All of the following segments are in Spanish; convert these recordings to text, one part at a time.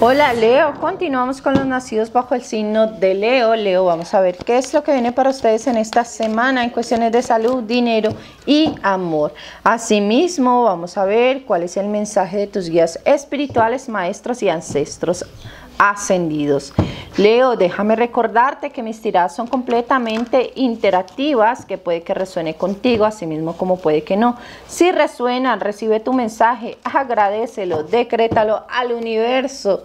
Hola Leo, continuamos con los nacidos bajo el signo de Leo. Leo, vamos a ver qué es lo que viene para ustedes en esta semana en cuestiones de salud, dinero y amor. Asimismo, vamos a ver cuál es el mensaje de tus guías espirituales, maestros y ancestros ascendidos. Leo, déjame recordarte que mis tiradas son completamente interactivas, que puede que resuene contigo, así mismo como puede que no. Si resuenan recibe tu mensaje, agradecelo, decrétalo al universo.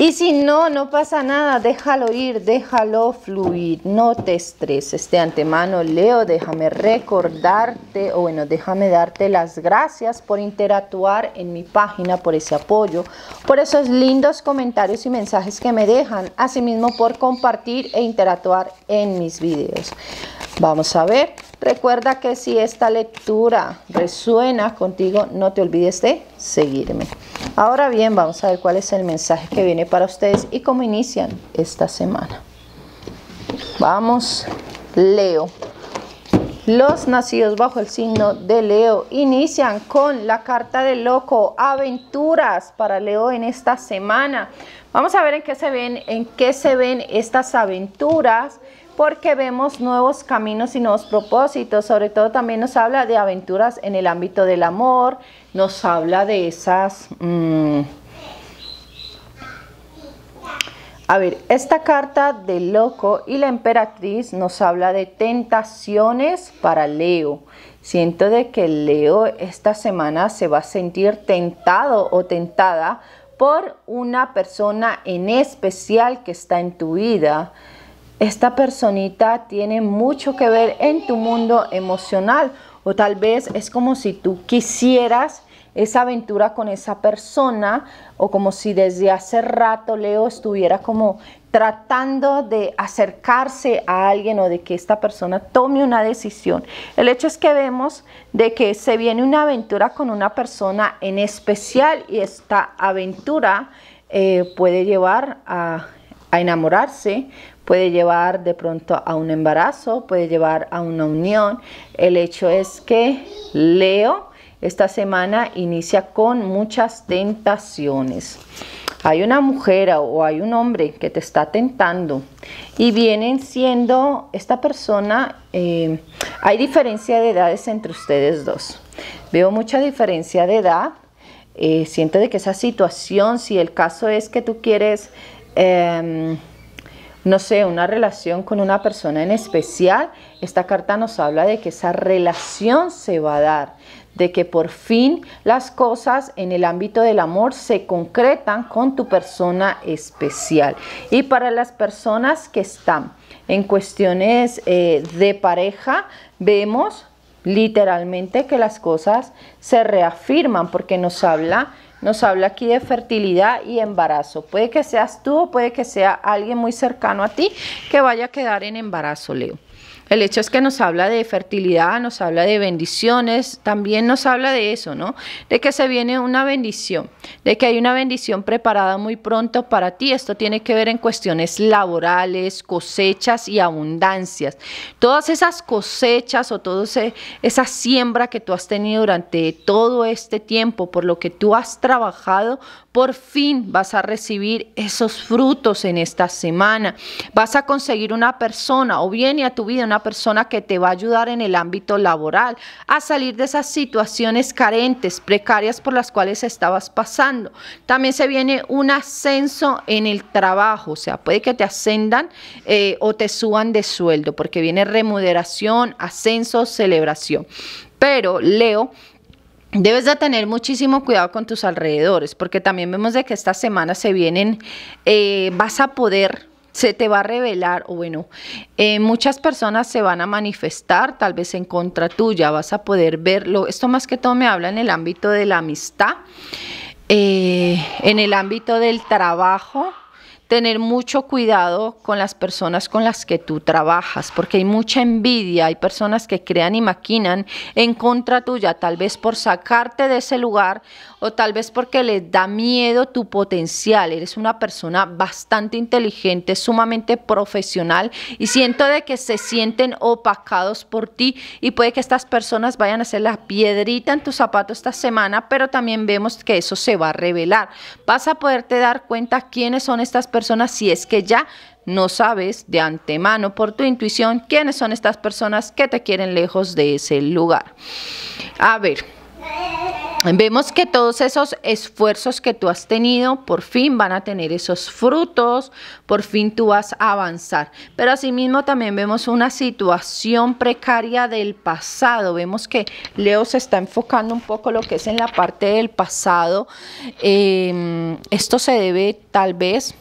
Y si no, no pasa nada, déjalo ir, déjalo fluir, no te estreses. De antemano, Leo, déjame recordarte, o bueno, déjame darte las gracias por interactuar en mi página, por ese apoyo, por esos lindos comentarios y mensajes que me dejan, asimismo por compartir e interactuar en mis videos. Vamos a ver, recuerda que si esta lectura resuena contigo, no te olvides de seguirme. Ahora bien, vamos a ver cuál es el mensaje que viene para ustedes y cómo inician esta semana. Vamos, Leo. Los nacidos bajo el signo de Leo inician con la carta del loco, aventuras para Leo en esta semana. Vamos a ver en qué se ven, en qué se ven estas aventuras porque vemos nuevos caminos y nuevos propósitos. Sobre todo también nos habla de aventuras en el ámbito del amor, nos habla de esas... Mm, a ver, esta carta del loco y la emperatriz nos habla de tentaciones para Leo. Siento de que Leo esta semana se va a sentir tentado o tentada por una persona en especial que está en tu vida esta personita tiene mucho que ver en tu mundo emocional o tal vez es como si tú quisieras esa aventura con esa persona o como si desde hace rato Leo estuviera como tratando de acercarse a alguien o de que esta persona tome una decisión. El hecho es que vemos de que se viene una aventura con una persona en especial y esta aventura eh, puede llevar a enamorarse, puede llevar de pronto a un embarazo, puede llevar a una unión. El hecho es que Leo esta semana inicia con muchas tentaciones. Hay una mujer o hay un hombre que te está tentando y vienen siendo esta persona, eh, hay diferencia de edades entre ustedes dos. Veo mucha diferencia de edad. Eh, siento de que esa situación, si el caso es que tú quieres... Em, no sé, una relación con una persona en especial, esta carta nos habla de que esa relación se va a dar, de que por fin las cosas en el ámbito del amor se concretan con tu persona especial. Y para las personas que están en cuestiones eh, de pareja, vemos literalmente que las cosas se reafirman porque nos habla nos habla aquí de fertilidad y embarazo. Puede que seas tú o puede que sea alguien muy cercano a ti que vaya a quedar en embarazo, Leo. El hecho es que nos habla de fertilidad, nos habla de bendiciones, también nos habla de eso, ¿no? De que se viene una bendición, de que hay una bendición preparada muy pronto para ti. Esto tiene que ver en cuestiones laborales, cosechas y abundancias. Todas esas cosechas o toda e, esa siembra que tú has tenido durante todo este tiempo, por lo que tú has trabajado, por fin vas a recibir esos frutos en esta semana. Vas a conseguir una persona o viene a tu vida una persona que te va a ayudar en el ámbito laboral, a salir de esas situaciones carentes, precarias por las cuales estabas pasando. También se viene un ascenso en el trabajo, o sea, puede que te ascendan eh, o te suban de sueldo, porque viene remuneración, ascenso, celebración. Pero Leo, Debes de tener muchísimo cuidado con tus alrededores, porque también vemos de que esta semana se vienen, eh, vas a poder se te va a revelar, o bueno, eh, muchas personas se van a manifestar, tal vez en contra tuya, vas a poder verlo. Esto más que todo me habla en el ámbito de la amistad, eh, en el ámbito del trabajo tener mucho cuidado con las personas con las que tú trabajas, porque hay mucha envidia, hay personas que crean y maquinan en contra tuya, tal vez por sacarte de ese lugar o tal vez porque les da miedo tu potencial. Eres una persona bastante inteligente, sumamente profesional y siento de que se sienten opacados por ti y puede que estas personas vayan a ser la piedrita en tu zapato esta semana, pero también vemos que eso se va a revelar. Vas a poderte dar cuenta quiénes son estas personas personas si es que ya no sabes de antemano por tu intuición quiénes son estas personas que te quieren lejos de ese lugar. A ver. Vemos que todos esos esfuerzos que tú has tenido por fin van a tener esos frutos, por fin tú vas a avanzar. Pero asimismo también vemos una situación precaria del pasado. Vemos que Leo se está enfocando un poco lo que es en la parte del pasado. Em, esto se debe tal vez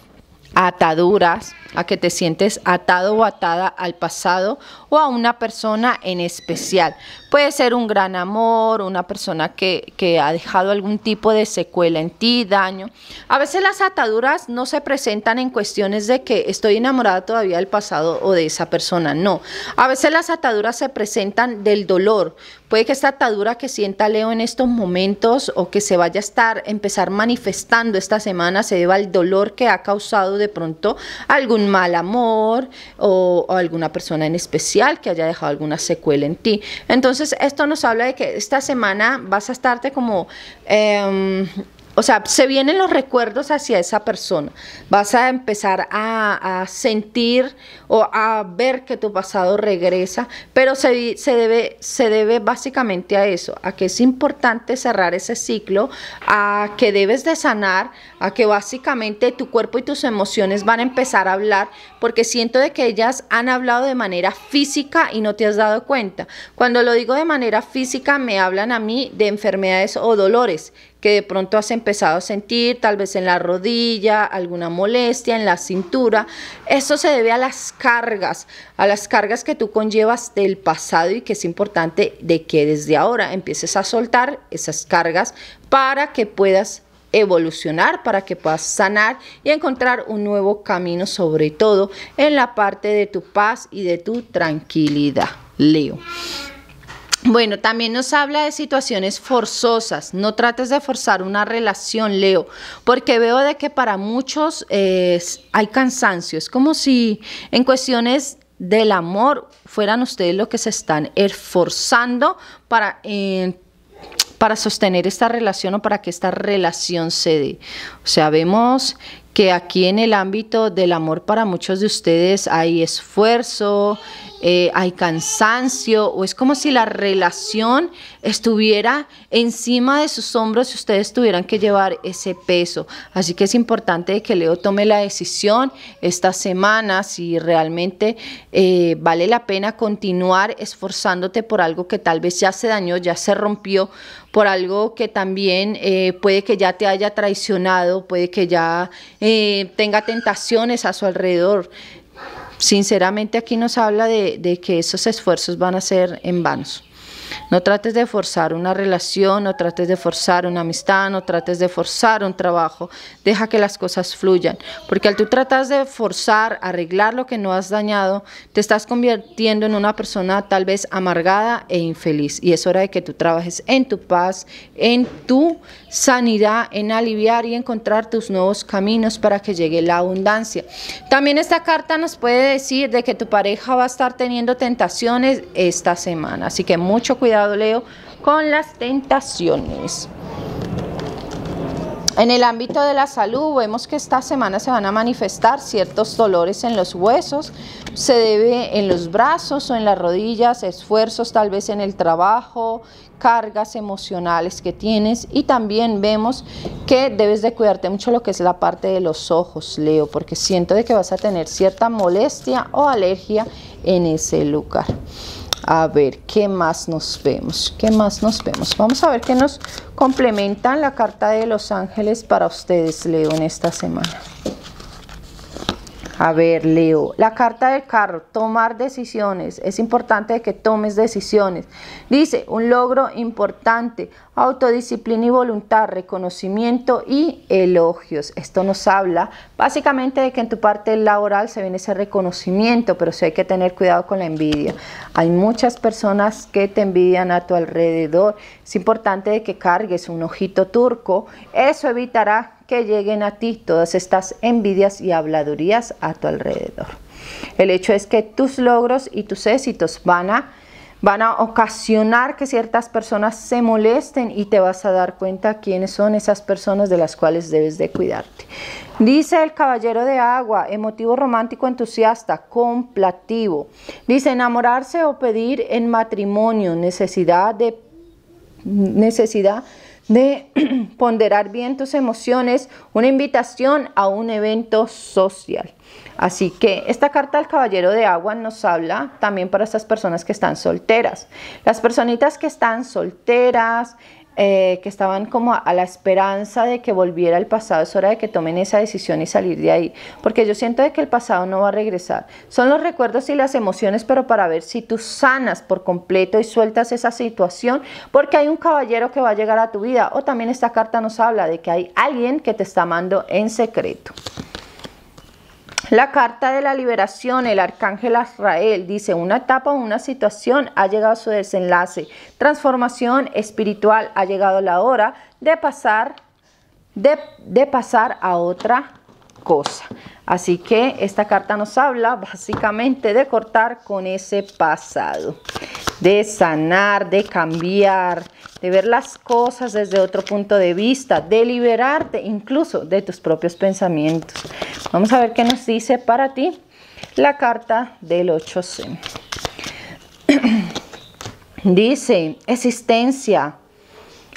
ataduras, a que te sientes atado o atada al pasado o a una persona en especial. Puede ser un gran amor, una persona que, que, ha dejado algún tipo de secuela en ti, daño. A veces las ataduras no se presentan en cuestiones de que estoy enamorada todavía del pasado o de esa persona, no. A veces las ataduras se presentan del dolor, Puede que esta atadura que sienta Leo en estos momentos o que se vaya a estar, empezar manifestando esta semana, se deba al dolor que ha causado de pronto algún mal amor o, alguna persona en especial que haya dejado alguna secuela en ti. Entonces, esto nos habla de que esta semana vas a estarte como... Em, o sea, se vienen los recuerdos hacia esa persona. Vas a empezar a, sentir o a ver que tu pasado regresa, pero se, debe, se debe básicamente a eso, a que es importante cerrar ese ciclo, a que debes de sanar, a que básicamente tu cuerpo y tus emociones van a empezar a hablar, porque siento de que ellas han hablado de manera física y no te has dado cuenta. Cuando lo digo de manera física, me hablan a mí de enfermedades o dolores que de pronto has empezado a sentir, tal vez en la rodilla, alguna molestia, en la cintura. eso se debe a las cargas, a las cargas que tú conllevas del pasado y que es importante de que desde ahora empieces a soltar esas cargas para que puedas evolucionar para que puedas sanar y encontrar un nuevo camino, sobre todo en la parte de tu paz y de tu tranquilidad. Leo. Bueno, también nos habla de situaciones forzosas. No trates de forzar una relación, Leo, porque veo de que para muchos eh, hay cansancio. Es como si en cuestiones del amor fueran ustedes los que se están esforzando para... para sostener esta relación o para que esta relación se dé. O sea, vemos que aquí en el ámbito del amor para muchos de ustedes hay esfuerzo, eh, hay cansancio, o es como si la relación estuviera encima de sus hombros y ustedes tuvieran que llevar ese peso. Así que es importante que Leo tome la decisión esta semana si realmente eh, vale la pena continuar esforzándote por algo que tal vez ya se dañó, ya se rompió, por algo que también eh, puede que ya te haya traicionado, puede que ya eh, tenga tentaciones a su alrededor. Sinceramente aquí nos habla de, de que esos esfuerzos van a ser en vanos. No trates de forzar una relación, no trates de forzar una amistad, no trates de forzar un trabajo. Deja que las cosas fluyan, porque al tú tratas de forzar, arreglar lo que no has dañado, te estás convirtiendo en una persona tal vez amargada e infeliz. Y es hora de que tú trabajes en tu paz, en tu sanidad, en aliviar y encontrar tus nuevos caminos para que llegue la abundancia. También esta carta nos puede decir de que tu pareja va a estar teniendo tentaciones esta semana, así que mucho cuidado, Leo, con las tentaciones. En el ámbito de la salud vemos que esta semana se van a manifestar ciertos dolores en los huesos, se debe en los brazos o en las rodillas, esfuerzos tal vez en el trabajo, cargas emocionales que tienes y también vemos que debes de cuidarte mucho lo que es la parte de los ojos, Leo, porque siento de que vas a tener cierta molestia o alergia en ese lugar. A ver, ¿qué más nos vemos? ¿Qué más nos vemos? Vamos a ver qué nos complementan la carta de los ángeles para ustedes, Leo, en esta semana. A ver, Leo, la carta del carro, tomar decisiones. Es importante que tomes decisiones. Dice, un logro importante, autodisciplina y voluntad, reconocimiento y elogios. Esto nos habla básicamente de que en tu parte laboral se viene ese reconocimiento, pero sí hay que tener cuidado con la envidia. Hay muchas personas que te envidian a tu alrededor. Es importante de que cargues un ojito turco. Eso evitará que lleguen a ti todas estas envidias y habladurías a tu alrededor. El hecho es que tus logros y tus éxitos van a, van a ocasionar que ciertas personas se molesten y te vas a dar cuenta quiénes son esas personas de las cuales debes de cuidarte. Dice el caballero de agua, emotivo romántico entusiasta, complativo. Dice enamorarse o pedir en matrimonio, necesidad de necesidad de ponderar bien tus emociones, una invitación a un evento social. Así que esta carta al caballero de agua nos habla también para estas personas que están solteras. Las personitas que están solteras, eh, que estaban como a, la esperanza de que volviera el pasado, es hora de que tomen esa decisión y salir de ahí, porque yo siento de que el pasado no va a regresar. Son los recuerdos y las emociones, pero para ver si tú sanas por completo y sueltas esa situación, porque hay un caballero que va a llegar a tu vida, o también esta carta nos habla de que hay alguien que te está amando en secreto. La carta de la liberación, el arcángel Azrael, dice, una etapa o una situación ha llegado a su desenlace. Transformación espiritual ha llegado la hora de pasar, de pasar a otra cosa. Así que esta carta nos habla básicamente de cortar con ese pasado, de sanar, de cambiar, de ver las cosas desde otro punto de vista, de liberarte incluso de tus propios pensamientos. Vamos a ver qué nos dice para ti la carta del 8C. dice, existencia.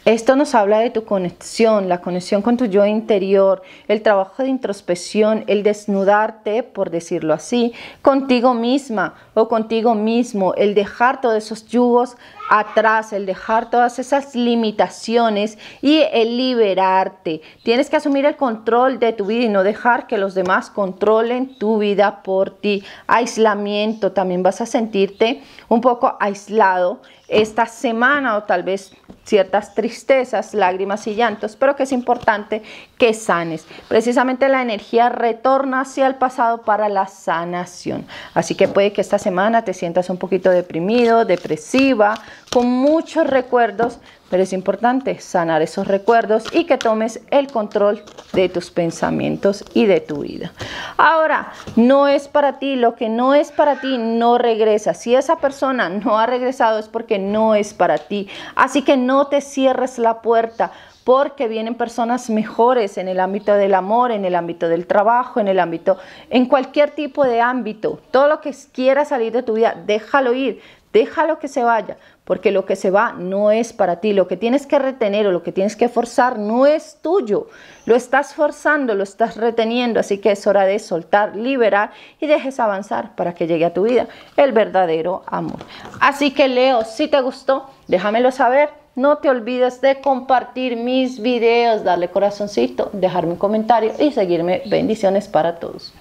Esto nos habla de tu conexión, la conexión con tu yo interior, el trabajo de introspección, el desnudarte, por decirlo así, contigo misma o contigo mismo, el dejar todos esos yugos atrás, el dejar todas esas limitaciones y el liberarte. Tienes que asumir el control de tu vida y no dejar que los demás controlen tu vida por ti. Aislamiento, también vas a sentirte un poco aislado esta semana o tal vez ciertas tristezas, lágrimas y llantos, pero que es importante que sanes. Precisamente la energía retorna hacia el pasado para la sanación. Así que puede que esta semana te sientas un poquito deprimido, depresiva, con muchos recuerdos, pero es importante sanar esos recuerdos y que tomes el control de tus pensamientos y de tu vida. Ahora, no es para ti, lo que no es para ti no regresa. Si esa persona no ha regresado es porque no es para ti. Así que no te cierres la puerta porque vienen personas mejores en el ámbito del amor, en el ámbito del trabajo, en el ámbito, en cualquier tipo de ámbito. Todo lo que quiera salir de tu vida, déjalo ir. Déjalo que se vaya, porque lo que se va no es para ti. Lo que tienes que retener o lo que tienes que forzar no es tuyo. Lo estás forzando, lo estás reteniendo, así que es hora de soltar, liberar y dejes avanzar para que llegue a tu vida el verdadero amor. Así que Leo, si te gustó, déjamelo saber. No te olvides de compartir mis videos, darle corazoncito, dejarme un comentario y seguirme. Bendiciones para todos.